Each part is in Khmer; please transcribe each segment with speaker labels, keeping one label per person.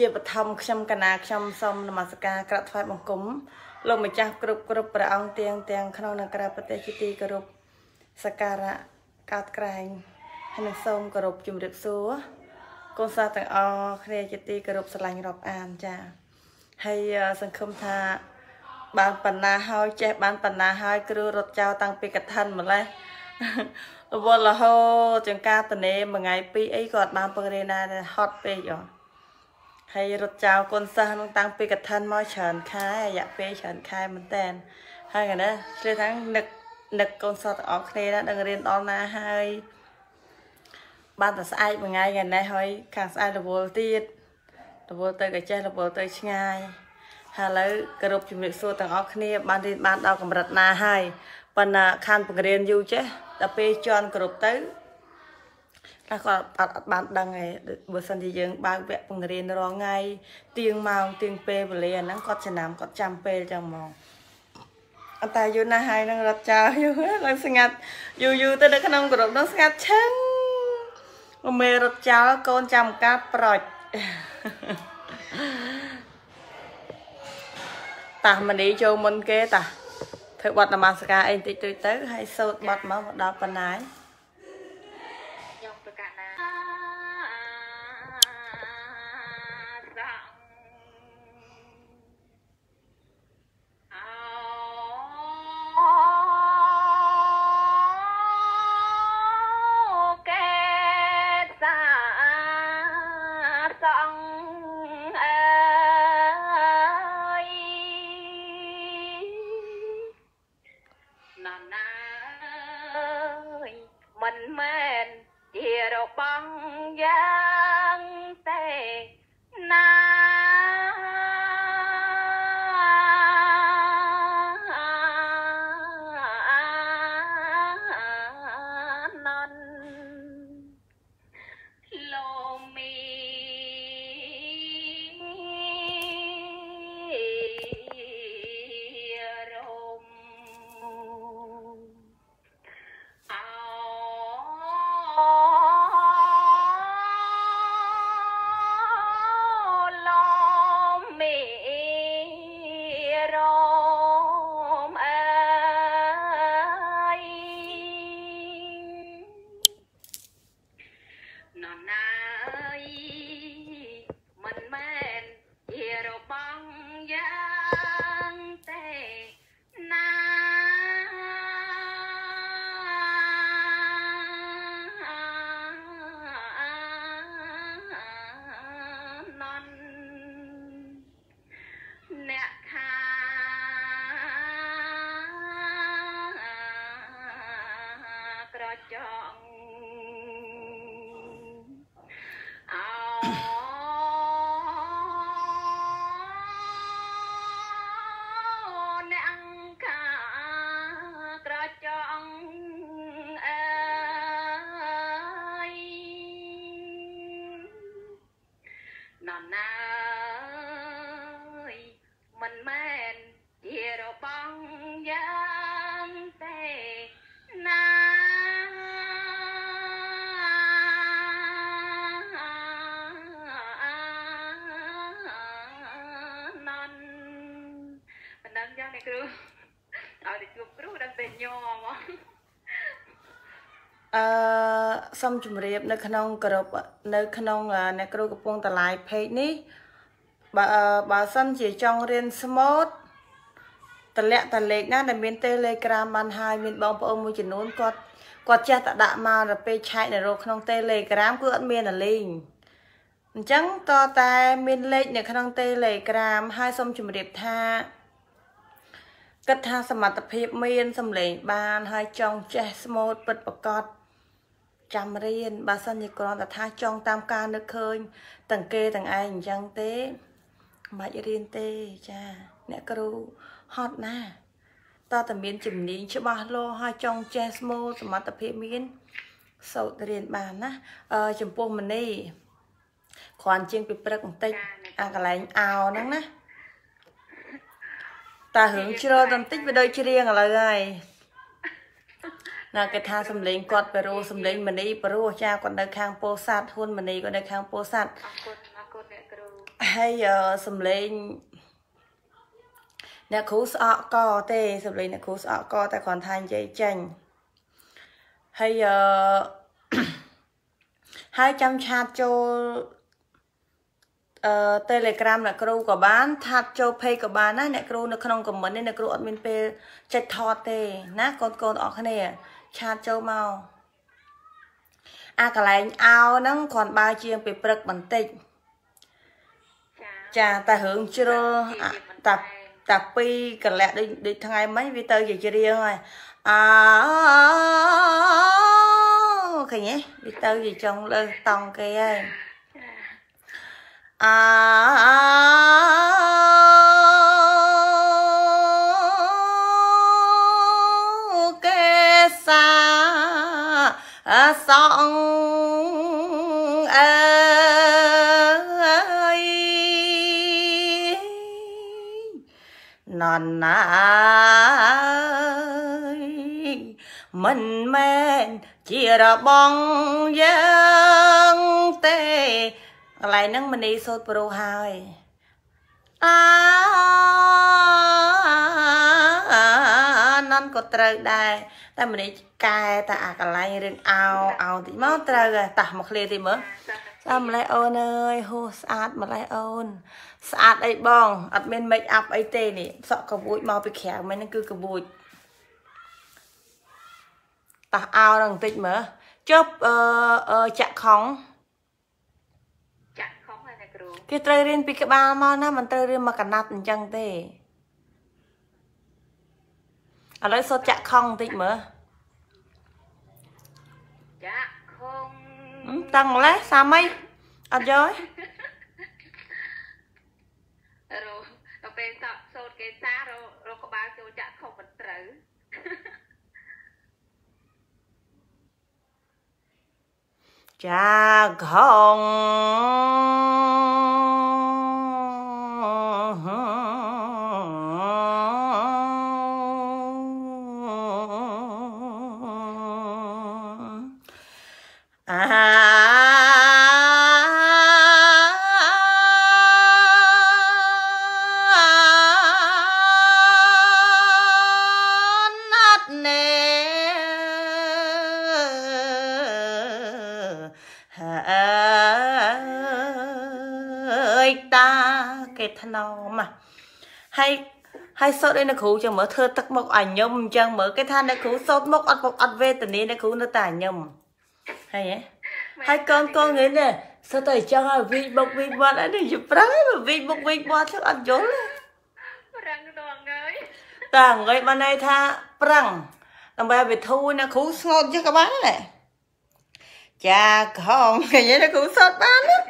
Speaker 1: ជាបឋមខ្ញុំកណាខ្ញុំសូមនមស្ការក្រាបថ្វាយបង្គំលោកម្ចាស់គ្រប់គ្រប់ព្រះអង្គទាំងទាំងក្នុងនិងក្រៅប្រទេសជាទីគោរពសក្ការៈកោតក្រែងហើយនឹងសូមគោរពជំរាបសួរកូនសាទាំងអស់គ្នាជាទីគោរពស្រឡាញ់រាប់អានចា៎ហើយសង្ឃឹមថាបានបណ្ណាហើយចេះបានបណ្ណាហើយគ្រូរត់ចោលតាំងពីកឋិនម្លេះវល់រហូតចង្ការតនេមួយថ្ងៃពីរអីក៏អត់បានបង្រៀនដែរហត់ពេកអត់ហើយរត់ចោលគុណសិស្សនឹងតាំងពីកថាមកច្រើនខែរយៈពេលច្រើនខែមែនតែនហើយកណាឆ្លៀតថានឹកនឹកកូនសិស្សទាំងអស់គ្នាណានឹងរៀនដល់ណាហើយបានតែស្អែកមួយថ្ងៃកណេះហើយ ខាងស្អែករវល់ទៀតរវល់ទៅកាចេះរវល់ទៅ ឆ្ងាយហើយឥឡូវគោរពជំរាបសួរទាំងអស់គ្នា បានរៀនបានដល់កម្រិតណាហើយប៉ុន្តែខានបង្រៀនយូរចេះដល់ពេលជន់គ្រប់ទៅតែគាត់អត់អត់បានដឹងឯងបើសិនជាយើងបើកវគ្គបង្រៀនរាល់ថ្ងៃទៀងម៉ោងទៀងពេលវេលាហ្នឹងគាត់ចំណាំគាត់ចាំពេលចឹងហ្មងអត់តែយូរណាស់ហើយនឹងរត់ចោលយូរឡើងស្ងាត់យូរយូរទៅនៅក្នុងក្រុមនោះស្ងាត់ឈឹងមេរត់ចោល កូនចាំការប្រូចតាមនីចូលមុនគេ តា ធ្វើបទនមស្ការអីបន្តិចទៅទៅហើយសូត្របទមកដល់ប៉ុណ្ណាសូមជម្រាបនៅក្នុងក្រុមនៅក្នុងអ្នកគ្រូកំពុងតឡាយเพจនេះបើបើសិនជាចង់រៀនស្មូតតលាក់តលេខណាដែលមាន Telegram បានហើយមានបងប្អូនមួយចំនួនគាត់គាត់ចេះតែដាក់មកទៅពេលឆែកនៅក្នុង Telegram គឺអត់មានលេងអញ្ចឹងតតែមានលេខនៅក្នុង Telegram ហើយសូមជម្រាបថាគិតថាសមត្ថភាពមាន សម្លេងបានហើយចង់ចេះស្មូតពិតប្រកបចាំរៀនបើសិនជាគ្រាន់តែថាចង់តាមការនឹកឃើញទាំងគេទាំងឯងអញ្ចឹងទេមិនរៀនទេចា អ្នកគ្រូហត់ណាតើតមានជំនាញច្បាស់លាស់ហើយចង់ចេះស្មូលសមត្ថភាពមានសូត្ររៀនបានណាអឺចំពោះមនីគ្រាន់ជាង ពីព្រឹកបន្តិចអាកន្លែងអោហ្នឹងណាតែរឿងជ្រើបន្តិចវាដូចជ្រៀងឥឡូវហើយណាគេថាសំលេងគាត់បរោសំលេងមនីបរោចាគាត់នៅខាងពោធិ៍សាត់ហ៊ុនមនីគាត់នៅខាងពោធិ៍សាត់ហើយសំលេងអ្នកគ្រូស្អកកទេសំលេងអ្នកគ្រូស្អកកតែគ្រាន់ថានិយាយចាញ់ហើយអឺហើយចាំឆាតចូលអឺ Telegram អ្នកគ្រូក៏បានឆាតចូល page ក៏បានណាអ្នកគ្រូនៅក្នុង comment នេះអ្នកគ្រូអត់មានពេលចុចថតទេ ណាកូនកូនអរគ្នាឆាតចូលមកអាកន្លែងអោហ្នឹងគ្រាន់បើជាងពេលព្រឹកបន្តិចចាតែរឿងជ្រុលតាតាពីកលៈដូចដូចថ្ងៃមិញវាទៅជាច្រៀងហើយអោឃើញទេវាទៅជាចុងលើតង់គេហើយ
Speaker 2: អោអសងអើយណនណា
Speaker 1: មិនមែនជារបងយើងទេកន្លែងហ្នឹងមនីសូត្រព្រោះហើយអាន់ក៏ត្រូវដែរតែម្នេះកែតែអាកន្លែងរឿងអោអោតិចមកត្រូវតះមកឃ្លាតិចមើលតាមម្លេះអូនអើយហូស្អាតម្លេះអូនស្អាតអីបងអត់មាន make up អីទេនេះសក់កបួចមកពីក្រៅមិញហ្នឹងគឺកបួចតះអោនឹងបន្តិចមើលចុះអឺចាក់ខំចាក់ខំហើយណាគ្រូគេត្រូវរៀនពីក្បាលមកណាមិនត្រូវរៀនមកកណាត់អញ្ចឹងទេចាឥឡូវសូត្រចាក់ខំបន្តិចមើល
Speaker 2: ចាក់ខំ
Speaker 1: តឹងម្លេះសាមីអត់យក
Speaker 2: ទេរោទៅពេលសោតសូត្រគេសារោរកក្បាលចូលចាក់ខំមិនត្រូវចាក់ខំ
Speaker 1: ហើយសូត្រឲ្យអ្នកគ្រូចាំមើលធ្វើទឹកមុខឲ្យញឹមអញ្ចឹងមើលគេថាអ្នកគ្រូសូត្រមុខអត់ពុកអត់វេទនាអ្នកគ្រូនៅតែញឹមហើយហ៎ហើយកូនកូនងឿននេះសូត្រតែចង់ឲ្យវិបុកវិបាត់ហើយនេះប្រែវិបុកវិបាត់ទៅអត់យល់ប្រឹងដងហើយតើអង្គឯងបានន័យថាប្រឹងដើម្បីឲ្យវាធូរអ្នកគ្រូស្ងត់ចេះក៏បានដែរចាខំគេនិយាយអ្នកគ្រូសូត្របានណា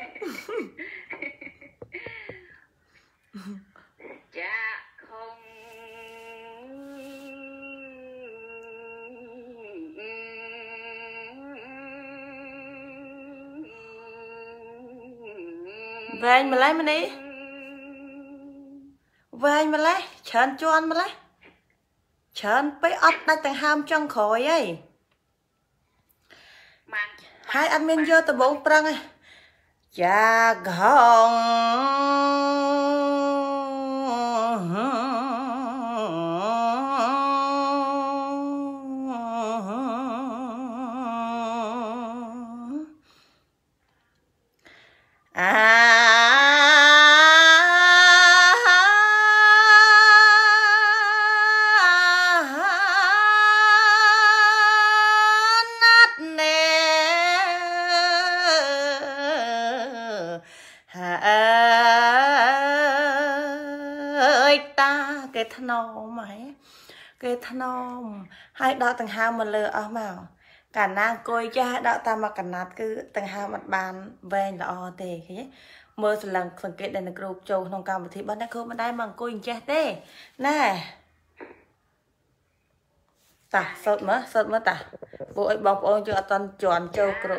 Speaker 1: វែងម្លេះមនេះវែងម្លេះច្រើនជាន់ម្លេះច្រើនពេកអត់ដាច់ដង្ហើមចុងក្រោយហីហើយអត់មានយកដបងប្រឹងហីយ៉ាក
Speaker 2: ងធ្នម
Speaker 1: ហ៎គេធ្នមហើយដកដង្ហើមមកលើអស់មកកាលណាអង្គុយចាស់ដកតាមមកកណាត់គឺដង្ហើមមិនបាន វែងល្អទេឃើញមើលសន្លឹងសង្កេតដែលអ្នកគ្រូចូលក្នុងកម្មវិធីបោះណាគ្រូមិនដែរមកអង្គុយអញ្ចេះទេណែតាសោតមើសោតមើតា ពួកអីបងប្អូនយើងអត់តន់ជន់ចូលគ្រូ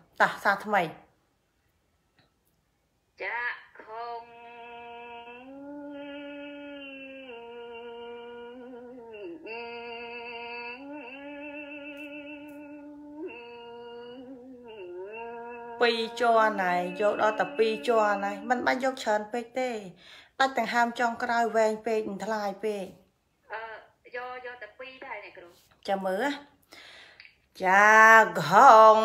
Speaker 1: តាសាថ្មី
Speaker 2: ចាហងពីរជាន់ហើយយកដ
Speaker 1: ល់តែពីរជាន់ហើយមិនបាច់យកច្រើន ពេកទេដាច់ទាំងហាមចង់ក្រោយវែងពេកមិនថ្លាយពេកអឺយក
Speaker 2: យកតែពីរដែរអ្នកគ្រូចាំមើលណាចាខង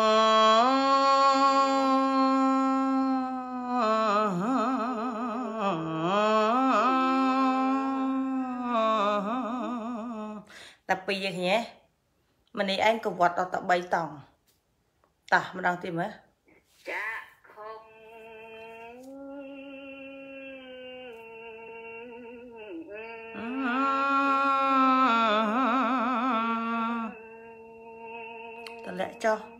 Speaker 1: តែពីរគ្នាម្នេះឯងក៏វត្តដល់តែ3តង់តោះម្ដងទៀតមើល找。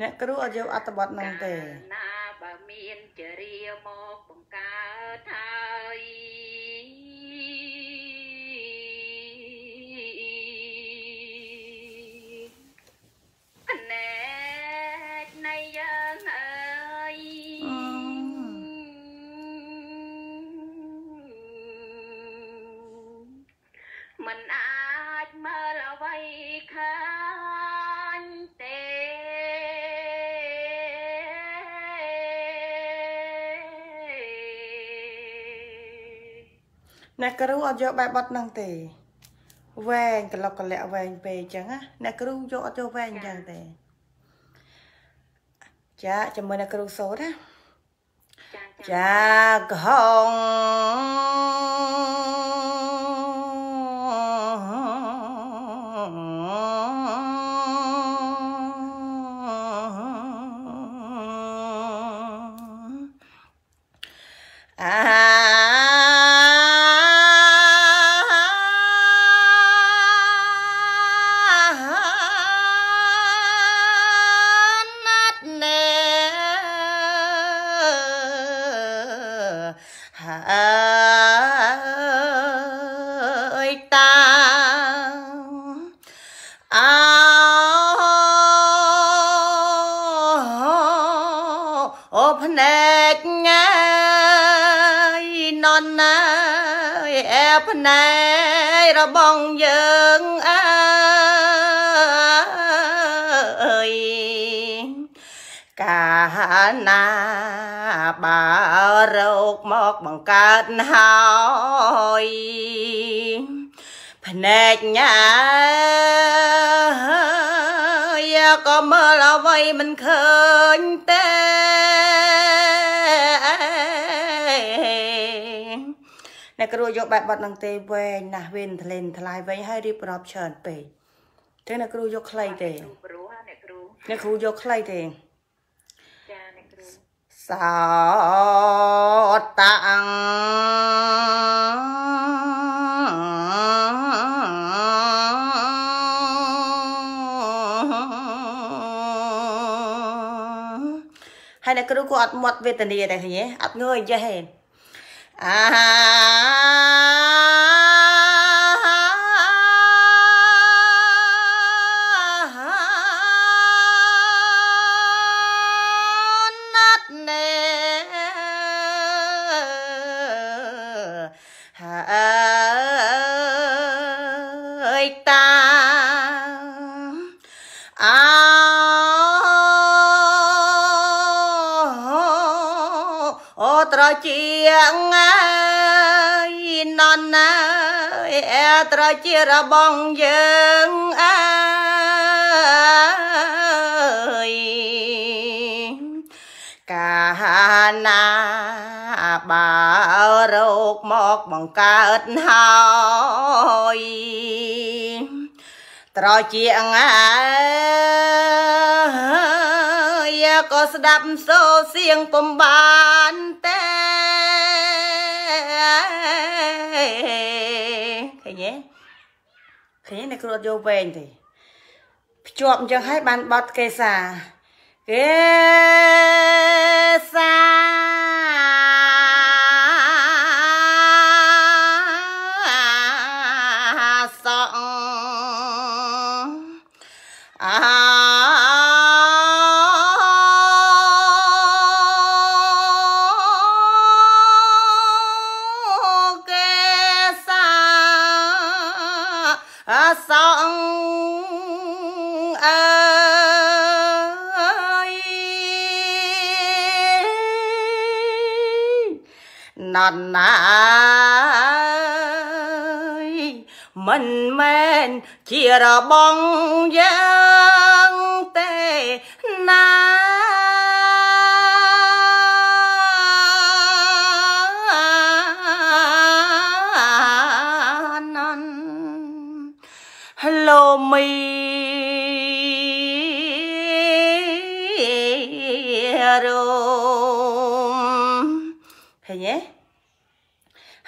Speaker 1: អ្នកគ្រូអត់យកអត្ថបទនឹងទេគ្រូអត់យកបែបបត់ហ្នឹងទេវែងក្លុកក្លាក់វែងពេកអញ្ចឹងណាអ្នកគ្រូយកអត់យកវែងអញ្ចឹងទេចាជាមួយអ្នកគ្រូ
Speaker 2: សូត្រណាចាកហងអាបងយើងអើយកាល
Speaker 1: ណាបើរោគមកបង្កើតហើយភ្នែកញ៉ា
Speaker 2: ក៏មើលអ្វីមិនឃអ្នកគ្
Speaker 1: រូយកបែបបត់នឹងទេវែងណាស់វិញថ្លែនថ្លាយវិញហើយរៀបរាប់ច្រើនពេកទេអ្នកគ្រូយកខ្លីទេអ្នកគ្រូអ្នកគ្រូយក ខ្លីទេ
Speaker 2: ចាអ្នកគ្រូសោតាំងហើយអ្ន
Speaker 1: កគ្រូក៏អត់មាត់វេទនាដែរគ្នាអត់ងើយចេះទេ Ah.
Speaker 2: ត្រូវជារបងយើងអើយកាណាបើរោគមកបង្កើតហើយត្រជាងអើយក៏ស្ដាប់សូរសៀងពំបានទេ
Speaker 1: ហ៎ឃើញអ្នកគ្រូអត់យកវែងទេភ្ជាប់អញ្ចឹងហើយបានបត់កេសាកេ
Speaker 2: សានជារបងយើងទេណាលោមីរោ
Speaker 1: មឃើញទេ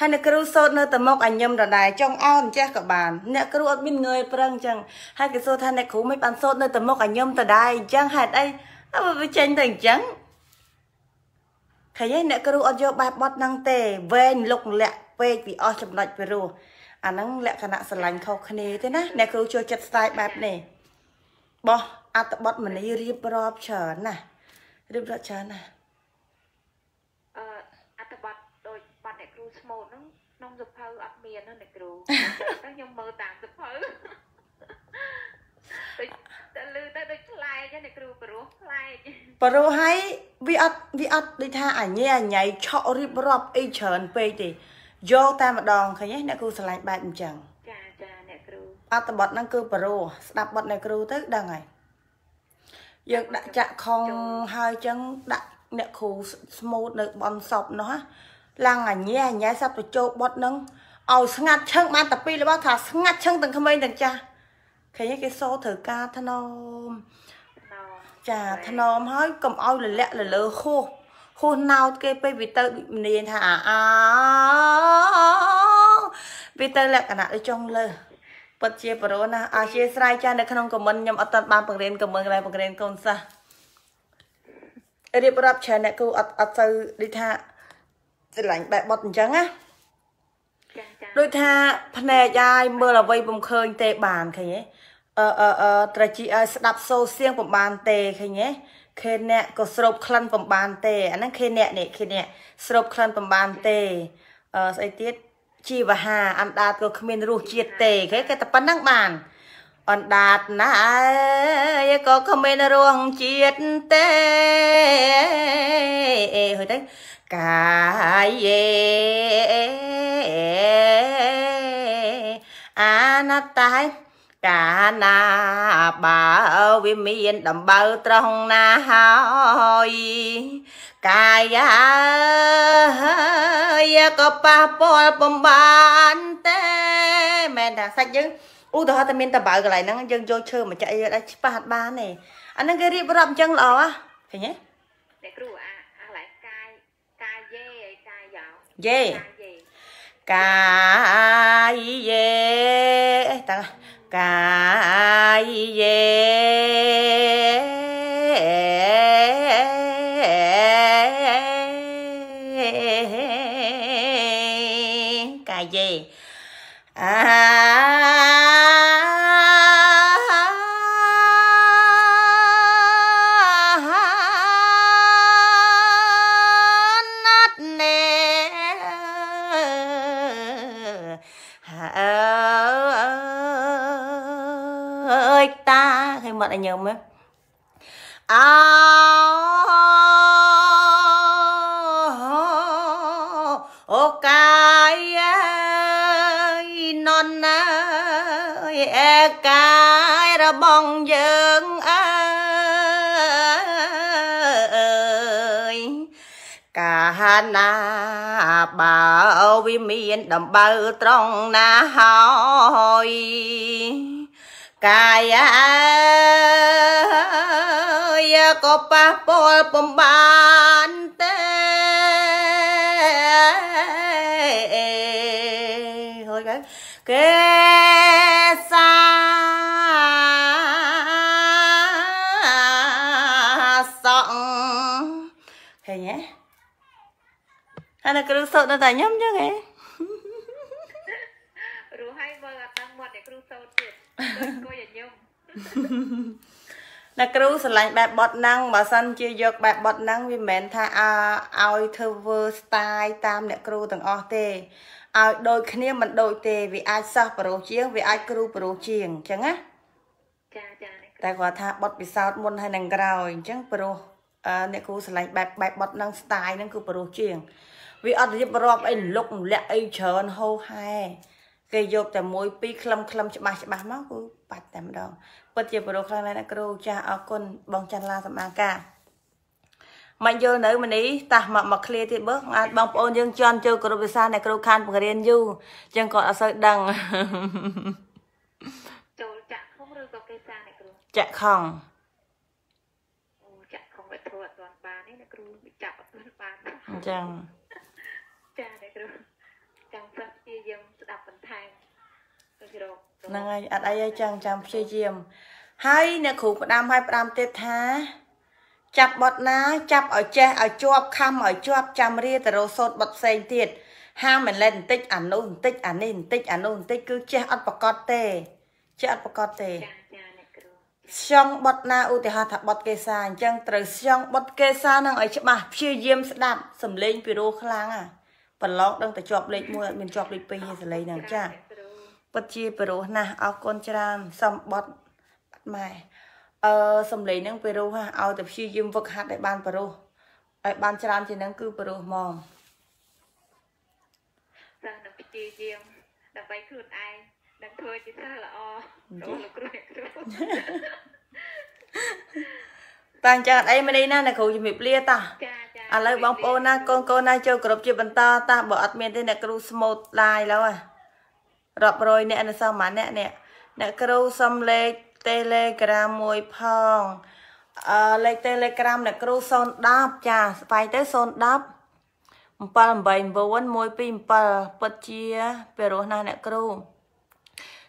Speaker 1: ហើយអ្នកគ្រូសោតនៅតែមកអញញឹមដដែលចង់អោនចេះក៏បានអ្នកគ្រូអត់មានងើយប្រឹងអញ្ចឹងហើយគេសួរថាអ្នកគ្រូមិនបានសោតនៅតែមកអញញឹមដដែលអញ្ចឹងហេតុអីអើវាចេញទៅអញ្ចឹងឃើញទេអ្នកគ្រូអត់យកបែបបត់ហ្នឹងទេវែងលុកលាក់ពេកពីអស់ចំណុចពីរោះអាហ្នឹងលក្ខណៈស្រឡាញ់ខុសគ្នាទេណាអ្នកគ្រូជួយចិត្តស្ដាយបែបនេះបោះអត្តបទមនីរៀបរាប់ច្រើនណាស់រៀបរាប់ច្រើនណាស់
Speaker 2: ម៉ូតហ្នឹងក្នុងសភៅអត់មានណាអ្នកគ្រូតែខ្ញុំមើលតាមសភៅតែលឺតែដូចខ្លែកណាគ្រូព្រោះខ្លែក
Speaker 1: ព្រោះហើយវាអត់វាអត់ដូចថាអញ៉ែអញ៉ៃឆក់រៀបរាប់អីច្រើនពេកទេយកតែម្ដងឃើញទេអ្នកគ្រូឆ្លាញ់បែបអញ្ចឹងចាចាអ្នកគ្រូអត្តបទហ្នឹងគឺព្រោះស្ដាប់បទអ្នកគ្រូទៅដឹងហើយយើងដាក់ចាក់ខងហើយចឹងដាក់អ្នកគ្រូស្មូតនៅបនសពនោះណាឡើងអញ្ញាអញ្ញាសពជោបុតនឹងឲ្យស្ងាត់ឈឹងបានតែពីររបស់ថាស្ងាត់ឈឹងទាំងក្មេងទាំងចាស់ឃើញគេសោត្រូវការធ្នមចាធ្នមហើយកុំឲ្យលលាក់លលើហួសហួសណោតគេពេលវាទៅដូចមនាថាអាវាទៅលក្ខណៈដូចចុងលើពិតជាបរោណាអធិស្ឋានចានៅក្នុងខមមិនខ្ញុំអត់តាន់បានបង្រៀនខមមិនដែរបង្រៀនកូនសិស្សរៀបរាប់ច្រើនអ្នកគូអត់អត់ទៅដូចថាស្រឡាញ់បែបបត់អញ្ចឹងណាដូចថាភ្នែកអាយមើលអ្វីពុំឃើញទេបានឃើញទេអឺអឺអឺត្រជីឲ្យស្ដាប់សូរសៀងពុំបាន ទេឃើញទេខេអ្នកក៏ស្រូបក្លិនពុំបានទេអាហ្នឹងខេអ្នកនេះខេអ្នកស្រូបក្លិនពុំបានទេអឺស្អីទៀតជីវហាអណ្ដាតក៏គ្មានរសជាតិទេគេគេតែប៉ុណ្ណឹងបានអណ្ដាតណាយក៏គ្មានរសជាតិទេអេហុយទៅកាយេអាណតៃកាណាបើវាមាន ដំបើត្រង់ណាហើយកាយហើយក៏ប៉ះពាល់បំបានទេមែនថាសាច់យើងឧទាហរណ៍តែមានតបៅកន្លែងហ្នឹងយើងយកឈើមកចាក់យកឲ្យច្បាស់អត់បានទេអាហ្នឹងគេរៀបរាប់អញ្ចឹងល្អហ៎ឃើញទេ
Speaker 2: អ្នកគ្រូអាអាកន្លែងកាយកាយយេហើយកាយយោ
Speaker 1: យេកាយយេអេតាកាយយេ filme. Ah,
Speaker 2: oh, okay, non, cái ra bong dương
Speaker 1: ơi cả na bao vi miên đầm bao trong na hỏi កាយអើ
Speaker 2: យក៏ប៉ះពាល់ពំបានទេហូចគេសាសក់ឃើញទេហ
Speaker 1: ើយនៅគ្រឿងសូត្រនៅតែញ៉ាំចឹងហ៎
Speaker 2: រੂហើយមើលអត់ដឹងមាត់តែគ្រូសូត្រទៀតគួរញញឹម
Speaker 1: អ្នកគ្រូស្រឡាញ់បែបបត់ហ្នឹងបើសិនជាយកបែបបត់ហ្នឹងវាមិនមែនថាឲ្យធ្វើ style តាម អ្នកគ្រូទាំងអស់ទេឲ្យដូចគ្នាមិនដូចទេវាអាចសិស្សប្រុសជាងវាអាចគ្រូប្រុសជាងអញ្ចឹងណាចាចាតែគាត់ថាបត់ពិសោធន៍មុនហើយនឹងក្រោយអញ្ចឹងប្រុសអ្នកគ្រូស្រឡាញ់បែបបែបបត់ហ្នឹង style ហ្នឹងគឺប្រុសជាងវាអត់រៀបរាប់អីលុកលាក់អីច្រើនហោហែគេយកតែមួយពីរខ្លឹមខ្លឹមច្បាស់ច្បាស់មកគឺបាត់តែម្ដងពិតជាប្រុសខ្លាំងណាស់ណាគ្រូចាស់អរគុណបងច័ន្ទឡាសម្បាការមិនយល់នៅមនីតោះមកមកឃ្លាទៀតបើអាចបងប្អូនយើងជន់ចូលគ្រប់ភាសាអ្នកគ្រូខានបង្រៀនយូរចឹងគាត់អត់សូវដឹង
Speaker 2: ចូលចាក់ខំឬក៏គេសាអ្នកគ្រូ ចាក់ខំអូចាក់ខំវាធ្វើអត់ទាន់បានទេអ្នកគ្រូចាប់អត់ទាន់បានចឹងចាអ្នកគ្រូចាំសិស្សជាយើងស្ដាប់បន្ថែមហ្នឹ
Speaker 1: ងហើយអត់អីហើយចឹងចាំព្យាយាមហើយអ្នកគ្រូផ្ដាំឲ្យផ្ដាំទៀតថាចាប់បត់ណា ចាប់ឲ្យចេះឲ្យជាប់ខំឲ្យជាប់ ចាំរៀតរោសោតបត់ផ្សេងទៀតហាមមិនលែនបន្តិចអានោះបន្តិចអានេះបន្តិចអានោះបន្តិចគឺចេះអត់ប្រកបទេចេះអត់ប្រកបទេស្យងបត់ណាឧទាហរណ៍ថាបត់កេសាអញ្ចឹងត្រូវស្យងបត់កេសានឹងឲ្យច្បាស់ព្យាយាមស្ដាប់សំលេងពីរោខ្លាំងអាប្រឡោកដឹងតែជាប់លេខ1អត់មានជាប់លេខ2ទេសលេងហ្នឹងចាពិតជាពិរោះណាស់អរគុណច្រើនសំបត់បាត់ម៉ែអឺសំលេងហ្នឹងពិរោះហ่ะឲ្យតែព្យាយាមវឹកហាត់ឲ្យបានពិរោះឲ្យបានច្រើនជាងហ្នឹងគឺពិរោះហ្មងចាដល់ព្យាយាម
Speaker 2: ដើម្បីខ្លួនឯងនឹងធ្វើជាសិស្សល្អលោកគ្រូអ្នកគ្រូត
Speaker 1: ាអញ្ចឹងអត់អីមិនអីណាអ្នកគ្រូជំរាបលាតាចាឥឡូវបងប្អូនណាកូនកូនណាចូលគ្រប់ជាបន្តតោះបើអត់មានទេអ្នកគ្រូស្មូតឡាយឡូវហ่ะរាប់រយអ្នកនៅសោះមួយអ្នកអ្នកអ្នកគ្រូសុំលេខ Telegram មួយផងអឺលេខ Telegram អ្នកគ្រូ010ចាស្វែងទៅ010 7899127ពិតជាពិរោះណាស់អ្នកគ្រូ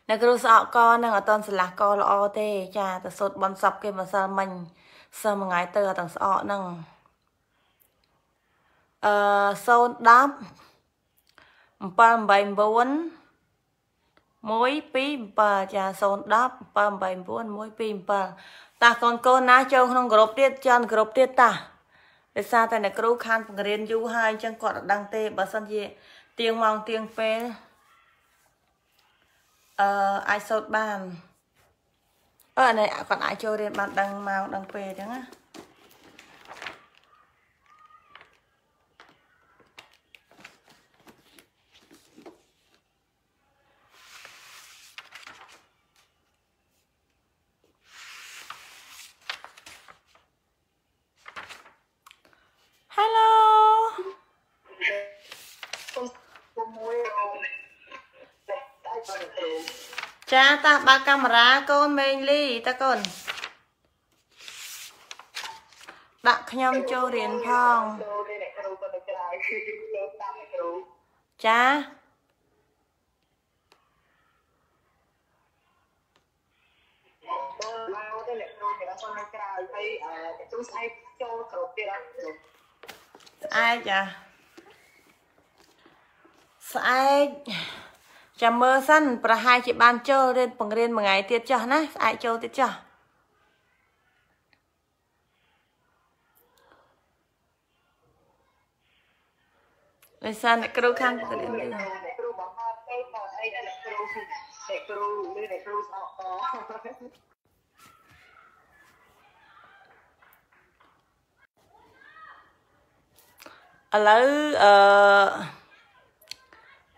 Speaker 1: អ្នកគ្រូស្អកកនឹងអត់តន់ស្លាស់កល្អទេ ចាតែសូត្របំសពគេម្សិលមិញសិនមួយថ្ងៃទៅអត់ទាំងស្អកហ្នឹងអឺ010 789 127ចា010 789 127តាកូនកូនណាចូលក្នុងក្រុមទៀតចន់ក្រុមទៀតតាដោយសារតែអ្នកគ្រូខានបង្រៀនយូរហើយអញ្ចឹងគាត់អត់ដឹងទេបើសិនជាទៀងម៉ោងទៀងពេលអឺអាចសូត្របានអឺនេះគាត់អាចចូលរៀនបានដឹងម៉ោងដឹងពេលអញ្ចឹងណាចាតោះបើកកាមេរ៉ាកូនមេងលីតើកូនដាក់ខ្ញុំចូលរៀនផងចាស្អែកចាស្អែកចាំមើលសិនប្រហែលជាបានចូលរៀនបង្រៀនមួយថ្ងៃទៀតចុះណាស្អែកចូលទៀតចុះដោយសារអ្នកគ្រូខាងទៅរៀនទៀតអ្នកគ្រូបង្ហ
Speaker 2: ោះពេកមកអីអ្នកគ្រូអ្នកគ្រូឬអ្នកគ្រូស្អកក
Speaker 1: ឥឡូវអឺ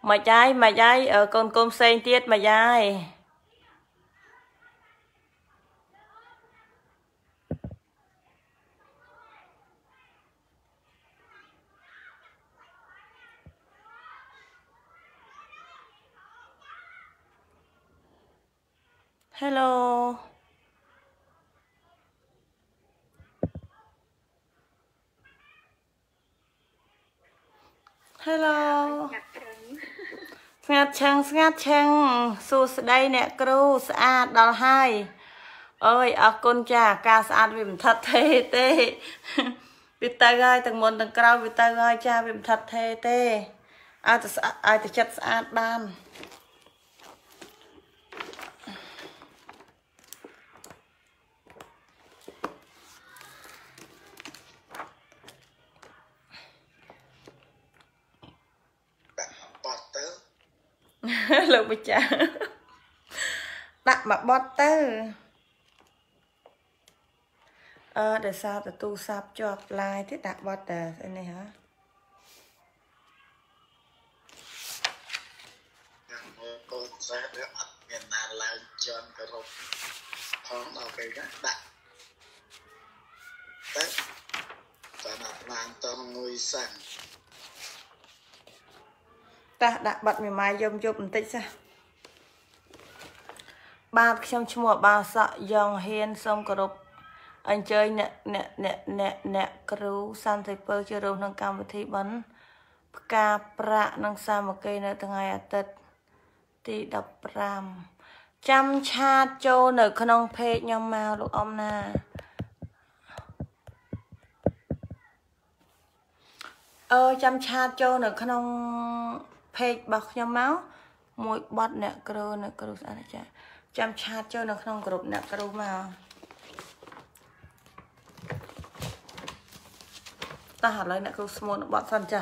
Speaker 1: mà dai mà dai ở ờ, con cơm sen tiết mà dai Hello.
Speaker 2: Hello. Dạ, ស្ងាត
Speaker 1: ់ឆឹងស្ងាត់ឆឹងសួស្ដីអ្នក គ្រូស្អាតដល់ហើយអើយអរគុណចាការស្អាតវាមិនថិតទេទេវាទៅហើយទាំងមុនទាំងក្រោយវាទៅហើយចាវាមិនថិតទេទេឲ្យតែឲ្យតែចិត្តស្អាតបានលោកម្ចាស់ដាក់មកបត់ទៅអឺដោយសារតទូសាប់ជាប់ឡាយទៀតដាក់បត់តែនេះហ៎កូនសិស្សវាអត់មានណាឡើងជន់គោរពផងដល់
Speaker 2: ពេលណាដាក់តែតាមឡើងតងងុយសិន
Speaker 1: តាស់ដាក់បាត់មីម៉ាយយំយប់បន្តិចសិបាទខ្ញុំឈ្មោះអបាសក់យ៉ងហ៊ានសូមគោរពអញ្ជើញអ្នកអ្នកអ្នកអ្នកអ្នកគ្រូសន្តិពើចូលរួមក្នុងកម្មវិធីបន់ផ្កាប្រាក់និងសាមគ្គីនៅ ថ្ងៃអាទិត្យទី15ចាំឆាតចូលនៅ ក្នុងเพจខ្ញុំមកលោកអ៊ំណាអឺចាំឆាតចូលនៅ ក្នុង page របស់ខ្ញុំមកមួយបត់អ្នកគ្រូអ្នកគ្រូស្អាតចាចាំឆាតចូល នៅក្នុងក្រុមអ្នកគ្រូមកតោះឥឡូវអ្នកគ្រូស្មូនបត់សិនចា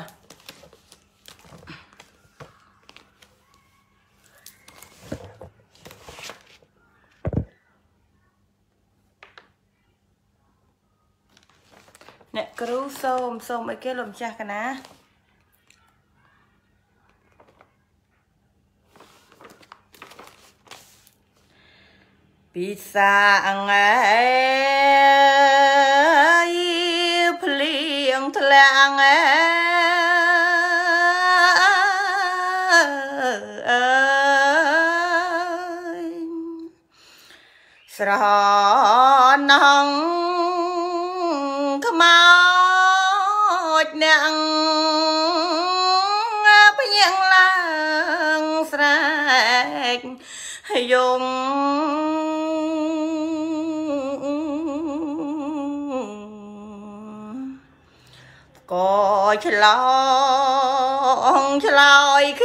Speaker 1: អ្នកគ្រូសូមសូមអីគេលោកម្ចាស់កណា pisang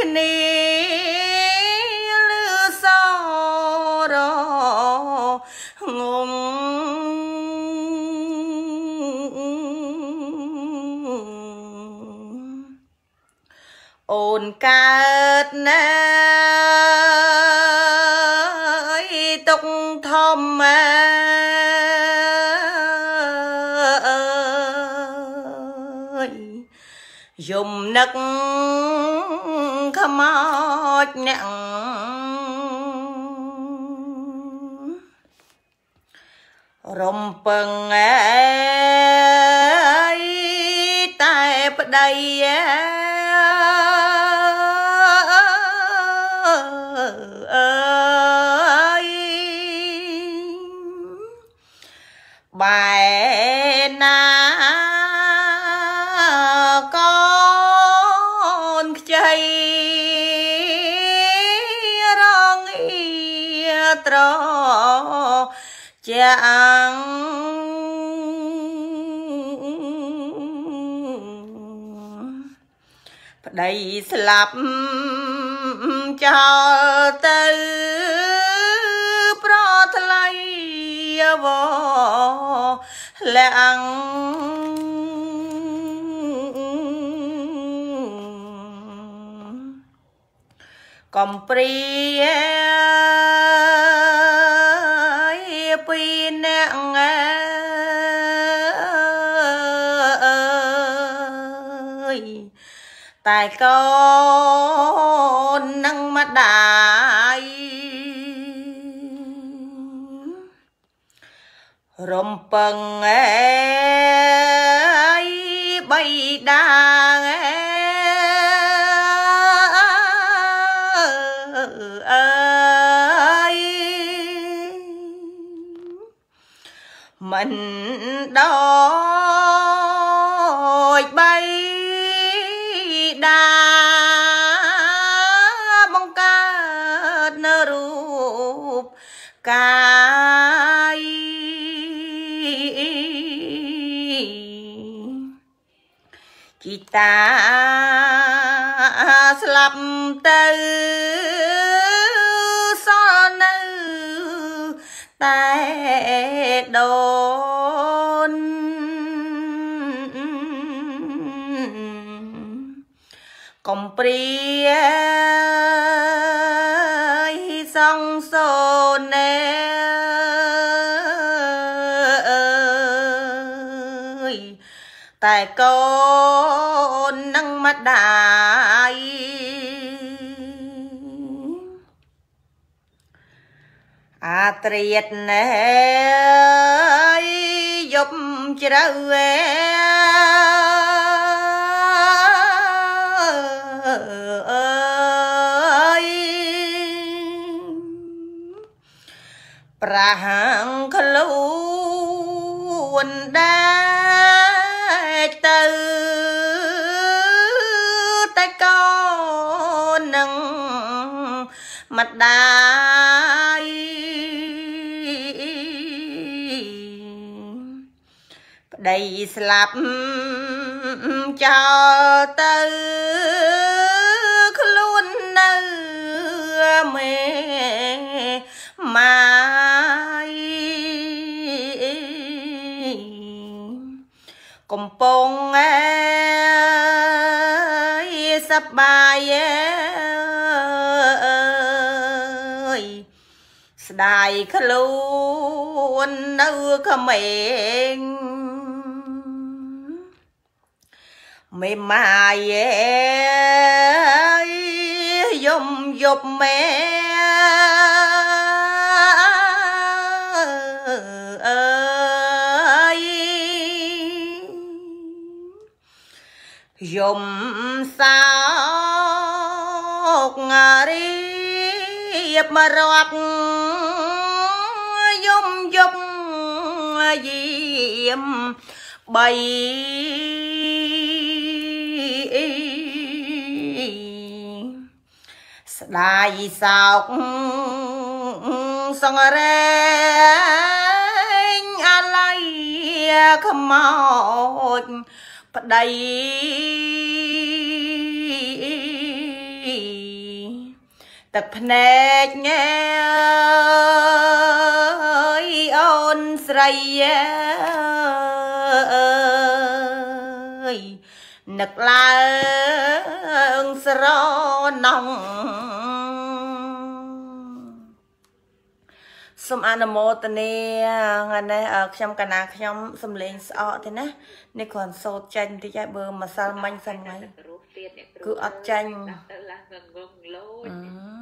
Speaker 2: គ្នាលឺសรงมអូនកើតណែទុកធម្មយំនឹកមោចអ្នករំពឹងអើយតែប្តីអើយព្រះអង្គ
Speaker 1: ប្តីស្លាប់ចោ
Speaker 2: លទៅ ប្រថ្លៃវលាងកំព្រាតែកូននឹងម្ដាយរំពឹងអេកំព្រាសងសូនណែតែកូននឹងម្ដាយ
Speaker 1: អាត្រៀតណែ
Speaker 2: យប់ជ្រៅអេប្រាំងខ្លួនដែរទៅតែកូននឹងម្ដាយ
Speaker 1: ប្តីស្លាប់
Speaker 2: ចោលទៅកំពងអើយសប្បាយ
Speaker 1: អើយស្ដាយខ្លួននៅក្មេងមេម៉ាយអើយយំយប់
Speaker 2: មេរុំសោករៀបមរាប់យំយប់យាមបីស្ដាយសោកសងរេងអាល័យខ្មោចប្តី
Speaker 1: ទឹកភ្នែកញ៉ែអូនស្រីអើយនឹកឡើងស្រណងសូមអនុមោទនាថ្ងៃនេះខ្ញុំកណាខ្ញុំសំលេងស្អកទេណា នេះគ្រាន់សោតចាញ់បន្តិចហើយបើម្សិលមិញសិនហ្នឹងគឺអត់ចាញ់ដាក
Speaker 2: ់ទៅឡើងងងលោ
Speaker 1: ច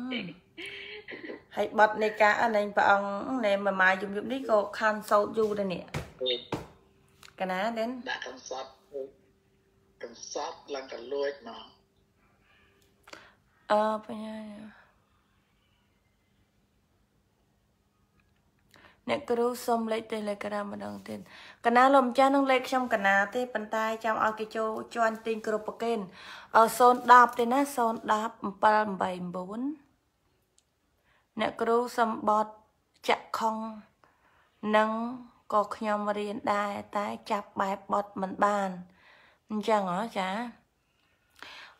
Speaker 1: ហើយបត់នៃការអនឯងព្រះអង្គនៃមួយម៉ាយយំយំនេះក៏ខានសោតយូរដែរនេះកណាដិនដ
Speaker 2: ាក់កំសត់កំសត់ឡើងកលួចមក
Speaker 1: អើបញ្ញាអ្នកគ្រូសុំលេខ Telegram ម្ដងទៀតកណាលោកម្ចាស់នឹងលេខខ្ញុំកណា ទេប៉ុន្តែចាំឲ្យគេចូលជន់ទិញគ្រប់ប្រកេន010ទេណា010 789អ្នកគ្រូសម្បត្តិចៈខុងនឹងក៏ខ្ញុំរៀនដែរតែចាប់បែបបត់មិនបានអញ្ចឹងហ៎ចា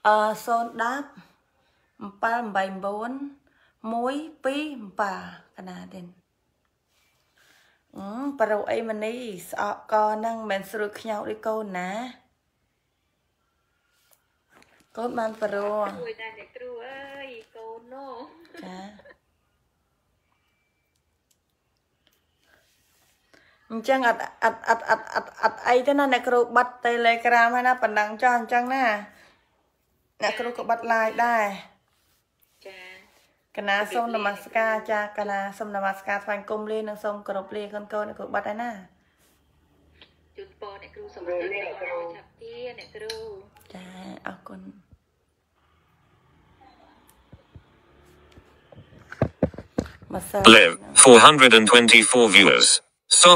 Speaker 1: អឺ010 789 127កណាទេអឺប្រុសអីមនីស្អកកហ្នឹងមិនស្រួលខ្ញោដូចកូនណា កូនបានប្រុសជួ
Speaker 2: យតែអ្នកគ្រូអើយកូននោះចា
Speaker 1: អញ្ចឹងអត់អត់អត់អត់អត់អត់អីទេណាអ្នកគ្រូបတ် Telegram ហើយណាប៉ណ្ណឹងចោះអញ្ចឹងណាអ្នកគ្រូក៏បတ် Live ដែរចាកណាសូមនមស្ការចាកណាសូមនមស្ការថ្វាយគុំលេនិងសូមគោរពលេកូនកូនអ្នកគ្រូបတ်ហើយណាជូនពរអ្នកគ្រូសូមអរគុណអ្នកគ្រូចាទីអ្នកគ្រូចាអរគុណ
Speaker 2: 424 viewers.
Speaker 1: So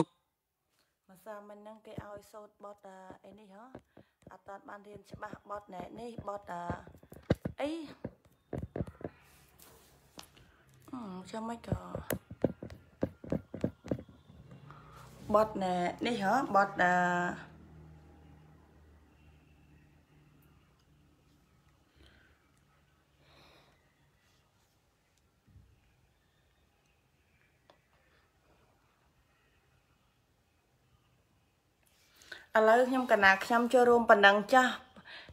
Speaker 1: បានរៀនច្បាស់បត់ណែនេះបត់អីអឺចាំមិនក៏បត់ណែនេះហ៎បត់អឺឥឡូវខ្ញុំកណាខ្ញុំចូលរួមប៉ុណ្ណឹងចាស់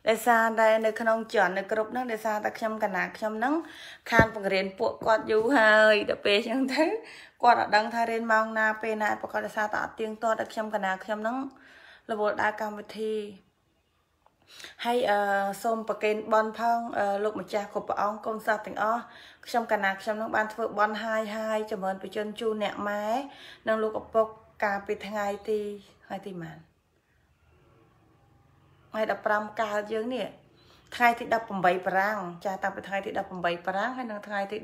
Speaker 1: ដោយសារតែនៅក្នុងជាន់នៅក្រុមហ្នឹងដោយសារតែខ្ញុំកណាខ្ញុំហ្នឹងខានបង្រៀនពួកគាត់យូរហើយដល់ពេលអញ្ចឹងទៅគាត់អត់ដឹងថារៀនម៉ោងណាពេលណាប្រកបដោយសារតែអត់ទៀងទាត់ដល់ខ្ញុំកណាខ្ញុំហ្នឹងរវល់ដើរកម្មវិធីហើយអឺសូមប្រកេនបនផងលោកម្ចាស់គ្រប់ព្រះអង្គកូនសិស្សទាំងអស់ខ្ញុំកណាខ្ញុំនឹងបានធ្វើបនហាយហាយចម្រើនបជនជូនអ្នកម៉ែនិងលោកឪពុកកាលពីថ្ងៃទីហើយទីម៉ានថ្ងៃ15កើតយើងនេះថ្ងៃទី18ប្រាំងចាស់តាំងពីថ្ងៃទី18ប្រាំងហើយនឹងថ្ងៃទី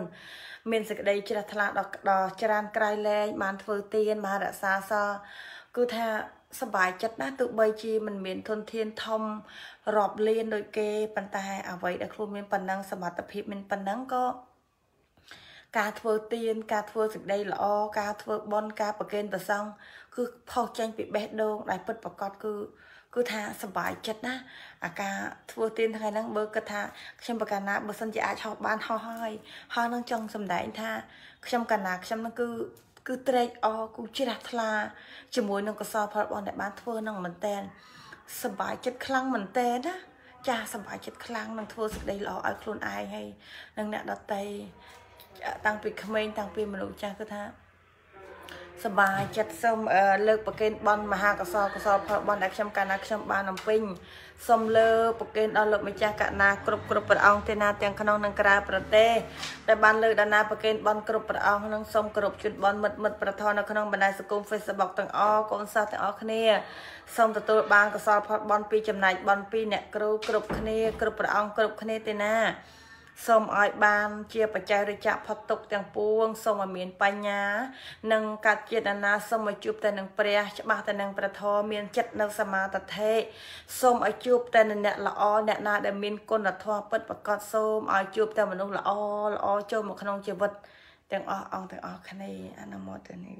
Speaker 1: 19មានសេចក្តីជ្រះថ្លាដល់ដល់ច្រានក្រៃលែងបានធ្វើទានបានរក្សាសគឺថាសบายចិត្តណាស់ទោះបីជាមិនមានធនធានធំរាប់លានដូចគេប៉ុន្តែអ្វីដែលខ្លួនមានប៉ុណ្ណឹងសមត្ថភាពមានប៉ុណ្ណឹងក៏ការធ្វើទានការធ្វើសេចក្តីល្អការធ្វើបុណ្យការប្រគេនប្រសង់គឺផុសចេញពីបេះដូង ដែលពិតប្រកបគឺគឺថាសប្បាយចិត្តណា អាការ ធ្វើទៀនថ្ងៃហ្នឹងបើគិតថាខ្ញុំប្រកាណាបើសិនជាអាចហោះបានហោះហើយហោះនឹងចង់សម្ដែងថា ខ្ញុំកាណា ខ្ញុំនឹងគឺគឺត្រេកអរគូជ្រះថ្លាជាមួយនឹងកសលផលបងដែលបានធ្វើនឹងមែនតែនសប្បាយចិត្តខ្លាំងមែនតែនណាចាសសម្បាយចិត្តខ្លាំងនឹងធ្វើសេចក្តីល្អឲ្យខ្លួនឯងហើយនឹងអ្នកដតីតាំងពីក្មេងតាំងពីមនុស្សចាស់គឺថាសบายចិត្តសូមលើកប្រកេនបនមហាកសលកសលផលបនដែលខ្ញុំកាលណាខ្ញុំបានអំពេញសូមលើកប្រកេនដល់លោកម្ចាស់កណាគ្រប់គ្រប់ព្រះអង្គទេណាទាំងក្នុងនិងក្រៅប្រទេសដែលបានលើកដល់ណាប្រកេនបនគ្រប់ព្រះអង្គនិងសូមគោរពជូនបនមិត្តមិត្តប្រធននៅក្នុងបណ្ដាញសង្គម Facebook ទាំងអស់កូនសិស្សទាំងអស់គ្នាសូមទទួលបានកសលផលបនពីចំណែកបនពីអ្នកគ្រូគ្រប់គ្នាគ្រប់ព្រះអង្គគ្រប់គ្នាទេណាសូមឲ្យបានជាបច្ច័យរចៈផុតទុកទាំងពួងសូមឲ្យមានបញ្ញា និងកាត់ចេតនាសូមឲ្យជួបតែនឹងព្រះច្បាស់តែនឹងព្រះធម៌មានចិត្តនៅសមាតធិសូមឲ្យជួបតែនឹងអ្នកល្អអ្នកណាដែលមានគុណធម៌ពិតប្រកបសូមឲ្យជួបតែមនុស្សល្អល្អចូលមកក្នុងជីវិតទាំងអស់អង្គទាំងអស់គ្នាអនុមោទនា